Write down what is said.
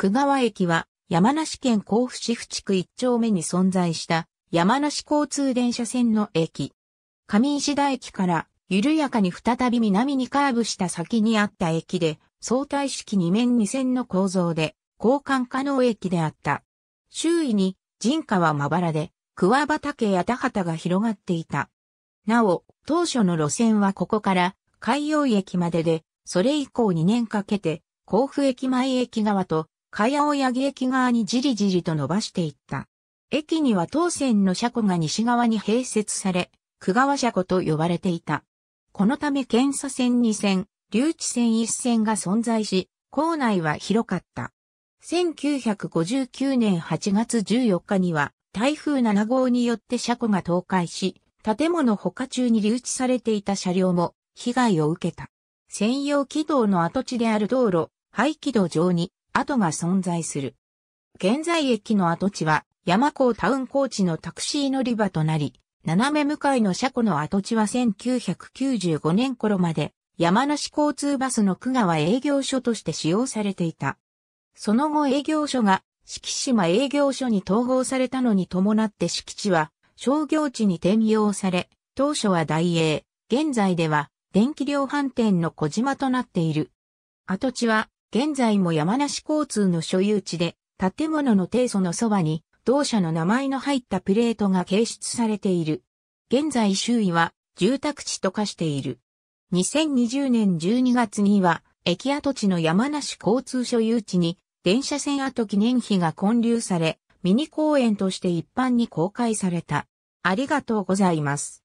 久川駅は山梨県甲府市府地区一丁目に存在した山梨交通電車線の駅。上石田駅から緩やかに再び南にカーブした先にあった駅で相対式二面二線の構造で交換可能駅であった。周囲に人家はまばらで桑畑や田畑が広がっていた。なお、当初の路線はここから海洋駅までで、それ以降2年かけて甲府駅前駅側とかやおやぎ駅側にじりじりと伸ばしていった。駅には当線の車庫が西側に併設され、区川車庫と呼ばれていた。このため検査線2線、留置線1線が存在し、校内は広かった。1959年8月14日には、台風7号によって車庫が倒壊し、建物他中に留置されていた車両も被害を受けた。専用軌道の跡地である道路、排軌道上に跡が存在する。現在駅の跡地は、山港タウン高地のタクシー乗り場となり、斜め向かいの車庫の跡地は1995年頃まで、山梨交通バスの区川営業所として使用されていた。その後営業所が敷島営業所に統合されたのに伴って敷地は商業地に転用され、当初は大営、現在では電気量販店の小島となっている。跡地は現在も山梨交通の所有地で、建物の低素のそばに、同社の名前の入ったプレートが掲出されている。現在周囲は住宅地と化している。2020年12月には、駅跡地の山梨交通所有地に、電車線跡記念碑が建立され、ミニ公園として一般に公開された。ありがとうございます。